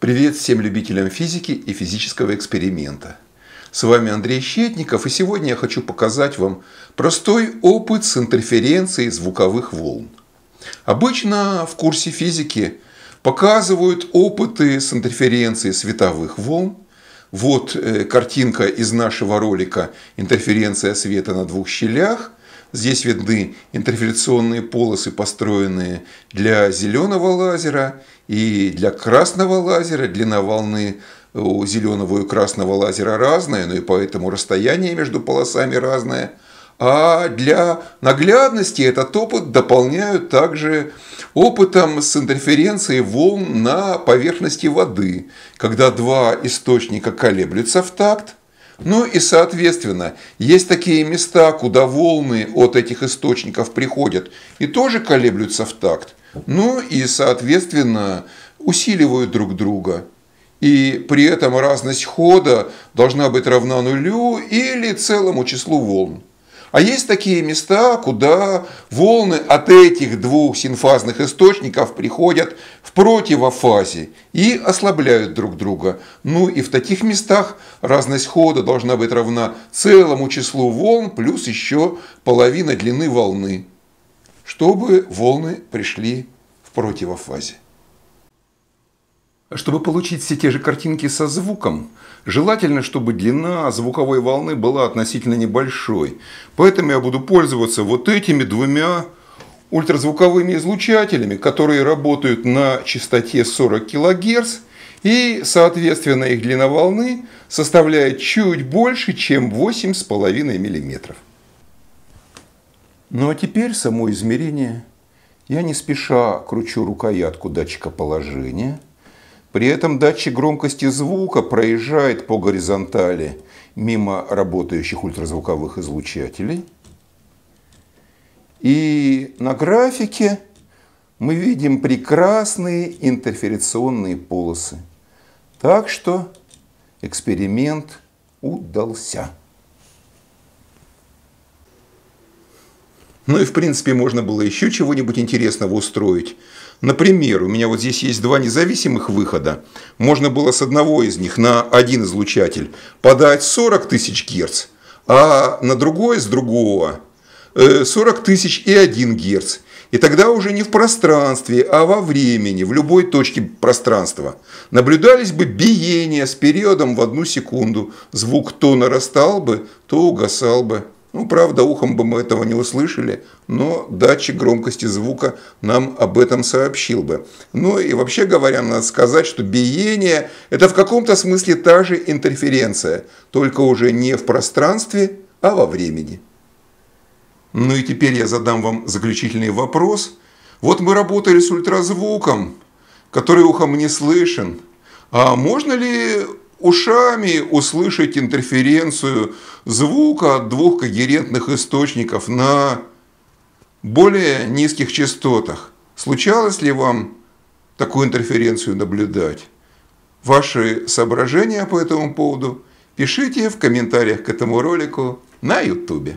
Привет всем любителям физики и физического эксперимента. С вами Андрей Щетников, и сегодня я хочу показать вам простой опыт с интерференцией звуковых волн. Обычно в курсе физики показывают опыты с интерференцией световых волн. Вот э, картинка из нашего ролика «Интерференция света на двух щелях». Здесь видны интерференционные полосы, построенные для зеленого лазера и для красного лазера. Длина волны у зеленого и красного лазера разная, ну и поэтому расстояние между полосами разное. А для наглядности этот опыт дополняют также опытом с интерференцией волн на поверхности воды, когда два источника колеблются в такт – ну и, соответственно, есть такие места, куда волны от этих источников приходят и тоже колеблются в такт. Ну и, соответственно, усиливают друг друга. И при этом разность хода должна быть равна нулю или целому числу волн. А есть такие места, куда волны от этих двух синфазных источников приходят в противофазе и ослабляют друг друга. Ну и в таких местах разность хода должна быть равна целому числу волн плюс еще половина длины волны, чтобы волны пришли в противофазе. Чтобы получить все те же картинки со звуком, желательно, чтобы длина звуковой волны была относительно небольшой. Поэтому я буду пользоваться вот этими двумя ультразвуковыми излучателями, которые работают на частоте 40 кГц, и, соответственно, их длина волны составляет чуть больше, чем 8,5 мм. Ну а теперь само измерение. Я не спеша кручу рукоятку датчика положения – при этом датчик громкости звука проезжает по горизонтали мимо работающих ультразвуковых излучателей. И на графике мы видим прекрасные интерферационные полосы. Так что эксперимент удался. Ну и в принципе можно было еще чего-нибудь интересного устроить. Например, у меня вот здесь есть два независимых выхода. Можно было с одного из них на один излучатель подать 40 тысяч герц, а на другой с другого 40 э, тысяч и 1 герц. И тогда уже не в пространстве, а во времени, в любой точке пространства. Наблюдались бы биения с периодом в одну секунду. Звук то нарастал бы, то угасал бы. Ну, правда, ухом бы мы этого не услышали, но датчик громкости звука нам об этом сообщил бы. Ну и вообще говоря, надо сказать, что биение – это в каком-то смысле та же интерференция, только уже не в пространстве, а во времени. Ну и теперь я задам вам заключительный вопрос. Вот мы работали с ультразвуком, который ухом не слышен. А можно ли ушами услышать интерференцию звука от двух когерентных источников на более низких частотах. Случалось ли вам такую интерференцию наблюдать? Ваши соображения по этому поводу пишите в комментариях к этому ролику на YouTube.